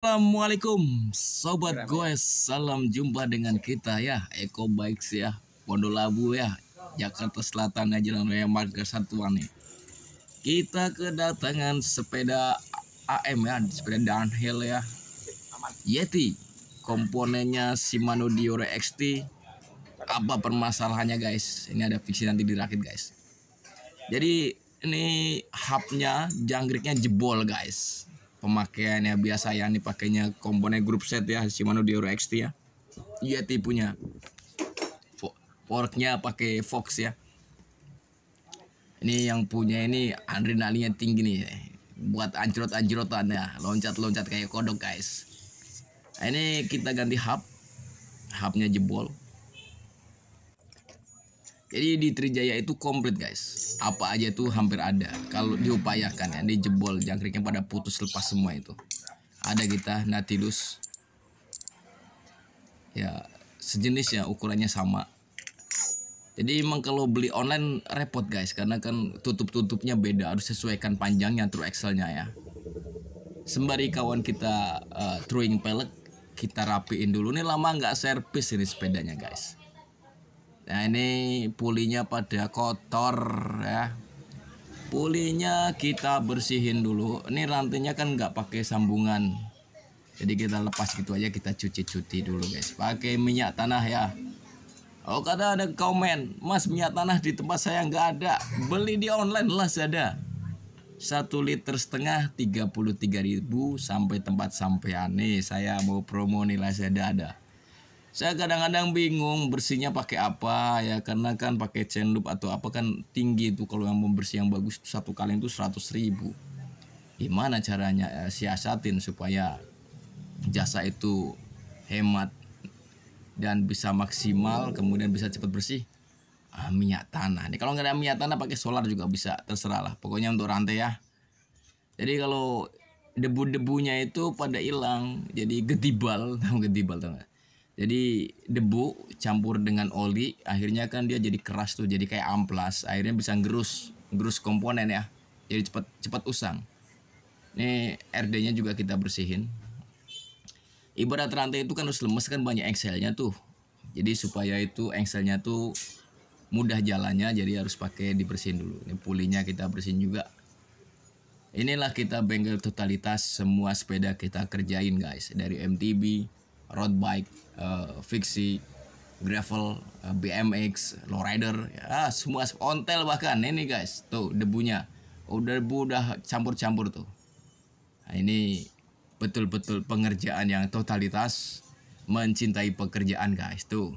Assalamualaikum Sobat ya. Goes Salam jumpa dengan kita ya Eko Bikes ya Labu ya Jakarta Selatan ya Jalan Raya Marga Satuan nih ya. Kita kedatangan sepeda AM ya Sepeda downhill ya Yeti Komponennya Shimano Diore XT Apa permasalahannya guys Ini ada fiksi nanti dirakit guys Jadi ini hubnya jangkriknya jebol guys pemakaiannya biasa ya nih pakainya komponen grup set ya Shimano dior XT ya iya tipunya forknya pakai Fox ya ini yang punya ini adrenalinnya tinggi nih buat anjrot-anjrotan ya loncat-loncat kayak kodok guys nah, ini kita ganti hub hubnya jebol jadi di Trijaya itu komplit guys. Apa aja itu hampir ada. Kalau diupayakan ya, ini jebol jangkriknya pada putus lepas semua itu. Ada kita natilus, Ya, sejenis ya ukurannya sama. Jadi emang kalau beli online repot guys karena kan tutup-tutupnya beda, harus sesuaikan panjangnya true excelnya ya. Sembari kawan kita uh, throwing pelek, kita rapiin dulu nih lama nggak servis ini sepedanya guys Nah ini pulinya pada kotor ya. Pulinya kita bersihin dulu. Ini rantainya kan nggak pakai sambungan. Jadi kita lepas gitu aja kita cuci-cuci dulu guys. Pakai minyak tanah ya. Oh kata ada komen, Mas minyak tanah di tempat saya nggak ada. Beli di online lah ada. satu liter setengah 33.000 sampai tempat sampai nih saya mau promo nih Lazada ada saya kadang-kadang bingung bersihnya pakai apa ya karena kan pakai cendup atau apa kan tinggi itu kalau yang membersih yang bagus satu kali itu seratus ribu gimana caranya ya, siasatin supaya jasa itu hemat dan bisa maksimal kemudian bisa cepat bersih ah, minyak tanah nih kalau nggak ada minyak tanah pakai solar juga bisa terserah lah pokoknya untuk rantai ya jadi kalau debu-debunya itu pada hilang jadi getibal, getibal tau nggak jadi debu campur dengan oli akhirnya kan dia jadi keras tuh jadi kayak amplas akhirnya bisa gerus gerus komponen ya jadi cepat cepat usang ini RD nya juga kita bersihin ibarat rantai itu kan harus lemes kan banyak engselnya tuh jadi supaya itu engselnya tuh mudah jalannya jadi harus pakai dibersihin dulu ini pulinya kita bersihin juga inilah kita bengkel totalitas semua sepeda kita kerjain guys dari MTB road bike, uh, eh, fiksi, gravel, uh, eh, BMX, lowrider, ya semua ontel bahkan ini guys, tuh debunya, udah oh, debu udah campur-campur tuh. Nah, ini betul-betul pengerjaan yang totalitas mencintai pekerjaan guys tuh.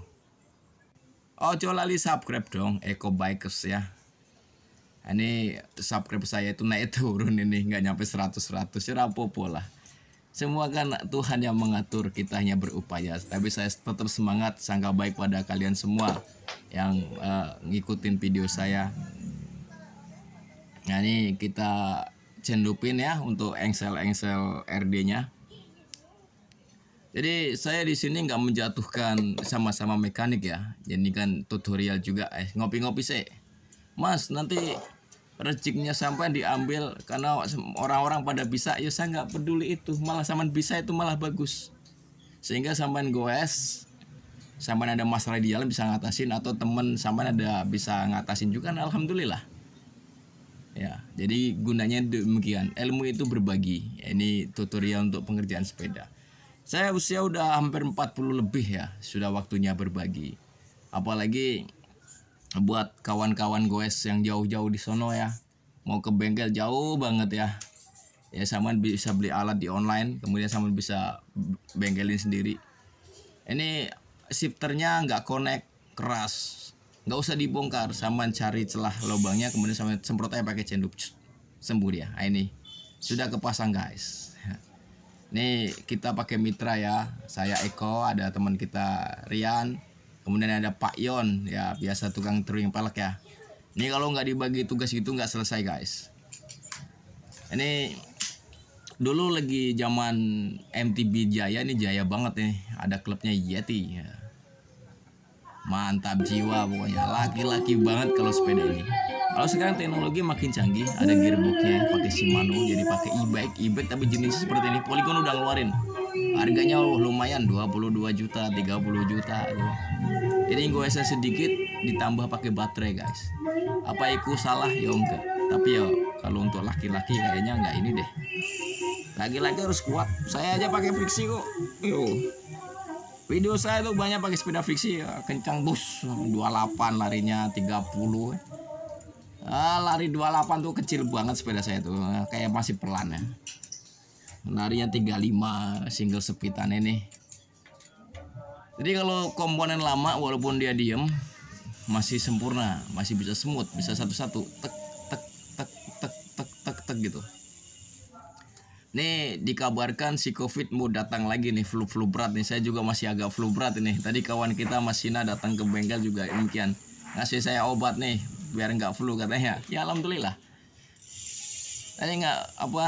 Oh coba lihat subscribe dong Eco Bikers ya nah, ini subscribe saya itu naik turun ini nggak nyampe 100 100 ya pola semua kan Tuhan yang mengatur, kita hanya berupaya. Tapi saya tetap semangat, sangka baik pada kalian semua yang uh, ngikutin video saya. Nah ini kita cendupin ya untuk engsel-engsel RD-nya. Jadi saya di sini nggak menjatuhkan sama-sama mekanik ya. Jadi kan tutorial juga. Eh ngopi-ngopi sih. Mas nanti rezekinya sampai diambil karena orang-orang pada bisa ya saya nggak peduli itu malah sampean bisa itu malah bagus sehingga sampean goes sampean ada masalah di jalan bisa ngatasin atau temen sampean ada bisa ngatasin juga nah, alhamdulillah ya jadi gunanya demikian ilmu itu berbagi ya, ini tutorial untuk pengerjaan sepeda saya usia udah hampir 40 lebih ya sudah waktunya berbagi apalagi buat kawan-kawan goes yang jauh-jauh di sono ya mau ke bengkel jauh banget ya ya sama bisa beli alat di online kemudian sama bisa bengkelin sendiri ini shifternya nggak connect keras nggak usah dibongkar sama cari celah lubangnya kemudian sama semprot aja pakai cenduk sembuh dia nah, ini sudah kepasang guys ini kita pakai mitra ya saya Eko ada teman kita Rian kemudian ada Pak Yon ya biasa tukang touring pelek ya ini kalau nggak dibagi tugas itu nggak selesai guys ini dulu lagi zaman MTB Jaya ini jaya banget nih ada klubnya Yeti ya. mantap jiwa pokoknya laki-laki banget kalau sepeda ini kalau sekarang teknologi makin canggih, ada gearboxnya, pakai Shimano, jadi pakai e-bike, e-bike tapi jenis seperti ini. Polygon udah ngeluarin harganya oh, lumayan 22 juta 30 juta gitu. Jadi gue saya sedikit ditambah pakai baterai guys apa itu salah ya enggak tapi ya kalau untuk laki-laki kayaknya enggak ini deh lagi-lagi harus kuat saya aja pakai fiksi kok yo video saya tuh banyak pakai sepeda fiksi ya. kencang bus 28 larinya 30 ah, lari 28 tuh kecil banget sepeda saya tuh kayak masih pelan ya larinya 35 single sepitan ini jadi kalau komponen lama walaupun dia diem masih sempurna masih bisa smooth bisa satu-satu tek tek tek tek tek tek tek gitu Nih dikabarkan si covid mau datang lagi nih flu flu berat nih saya juga masih agak flu berat ini tadi kawan kita Mas Sina datang ke bengkel juga demikian ngasih saya obat nih biar nggak flu katanya ya alhamdulillah tadi nggak apa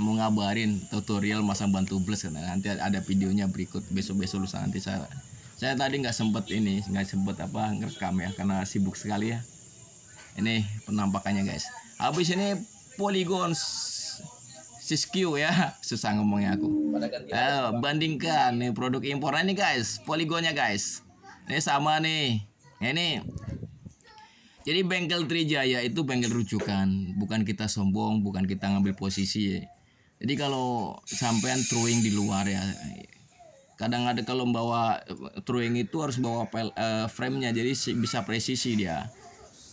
mau ngabarin tutorial masang bantu plus kan nanti ada videonya berikut besok besok lusa nanti saya saya tadi nggak sempet ini nggak sempet apa ngerekam ya karena sibuk sekali ya ini penampakannya guys habis ini polygon Siskiu ya susah ngomongnya aku eh, bandingkan nih produk impor ini guys poligonnya guys ini sama nih ini jadi bengkel Trijaya itu bengkel rujukan, bukan kita sombong, bukan kita ngambil posisi jadi kalau sampean throwing di luar ya kadang ada kalau bawa eh, throwing itu harus bawa pel, uh, framenya jadi bisa presisi dia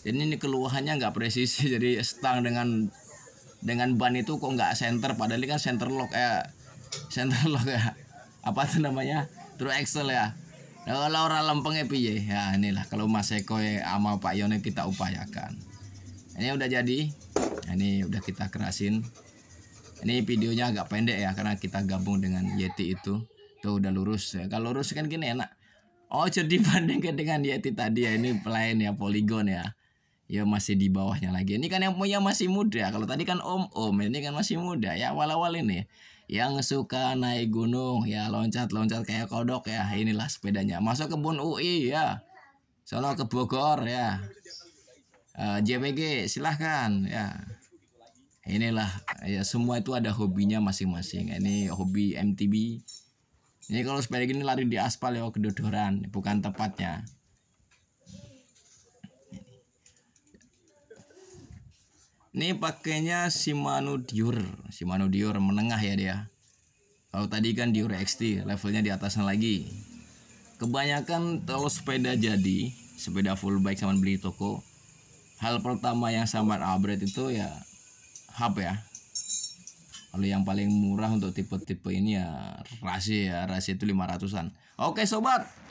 jadi ini keluhannya nggak presisi jadi stang dengan dengan ban itu kok nggak center padahal ini kan center lock ya eh, center lock ya apa tuh namanya true axle ya kalau orang lempengnya piye ya inilah kalau Mas Eko ya sama Pak Yone kita upayakan ini udah jadi ini udah kita kerasin ini videonya agak pendek ya karena kita gabung dengan Yeti itu tuh udah lurus ya kalau lurus kan gini enak oh jadi bandingkan dengan Yeti tadi ya ini plain ya poligon ya ya masih di bawahnya lagi ini kan yang punya masih muda kalau tadi kan om om ini kan masih muda ya awal awal ini yang suka naik gunung ya loncat loncat kayak kodok ya inilah sepedanya masuk kebun UI ya Solo ke Bogor ya uh, eh, JPG silahkan ya inilah ya semua itu ada hobinya masing-masing ini hobi MTB ini kalau sepeda gini lari di aspal ya kedodoran bukan tepatnya. ini pakainya Shimano Dior Shimano Dior menengah ya dia kalau tadi kan Dior XT levelnya di atasnya lagi kebanyakan kalau sepeda jadi sepeda full bike sama beli toko hal pertama yang sama upgrade itu ya hub ya kalau yang paling murah untuk tipe-tipe ini ya Rasi ya Rasi itu 500an oke sobat